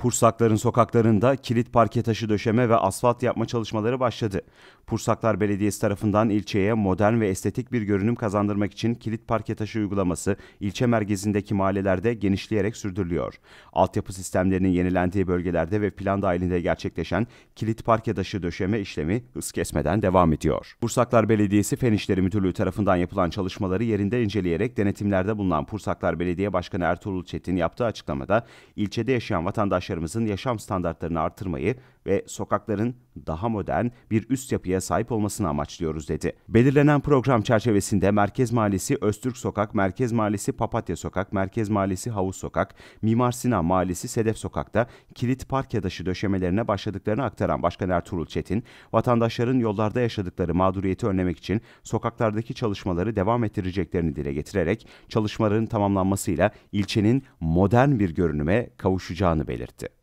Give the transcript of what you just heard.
Pursakların sokaklarında kilit parke taşı döşeme ve asfalt yapma çalışmaları başladı. Pursaklar Belediyesi tarafından ilçeye modern ve estetik bir görünüm kazandırmak için kilit parke taşı uygulaması ilçe merkezindeki mahallelerde genişleyerek sürdürülüyor. Altyapı sistemlerinin yenilendiği bölgelerde ve plan dahilinde gerçekleşen kilit parke taşı döşeme işlemi hız kesmeden devam ediyor. Pursaklar Belediyesi Fen İşleri Müdürlüğü tarafından yapılan çalışmaları yerinde inceleyerek denetimlerde bulunan Pursaklar Belediye Başkanı Ertuğrul Çetin yaptığı açıklamada ilçede yaşayan vatandaş vatandaşlarımızın yaşam standartlarını artırmayı ve sokakların daha modern bir üst yapıya sahip olmasını amaçlıyoruz dedi. Belirlenen program çerçevesinde Merkez Mahallesi Öztürk Sokak, Merkez Mahallesi Papatya Sokak, Merkez Mahallesi Havuz Sokak, Mimar Sinan Mahallesi Sedef Sokak'ta kilit park yadaşı döşemelerine başladıklarını aktaran Başkan Ertuğrul Çetin, vatandaşların yollarda yaşadıkları mağduriyeti önlemek için sokaklardaki çalışmaları devam ettireceklerini dile getirerek çalışmaların tamamlanmasıyla ilçenin modern bir görünüme kavuşacağını belirtti.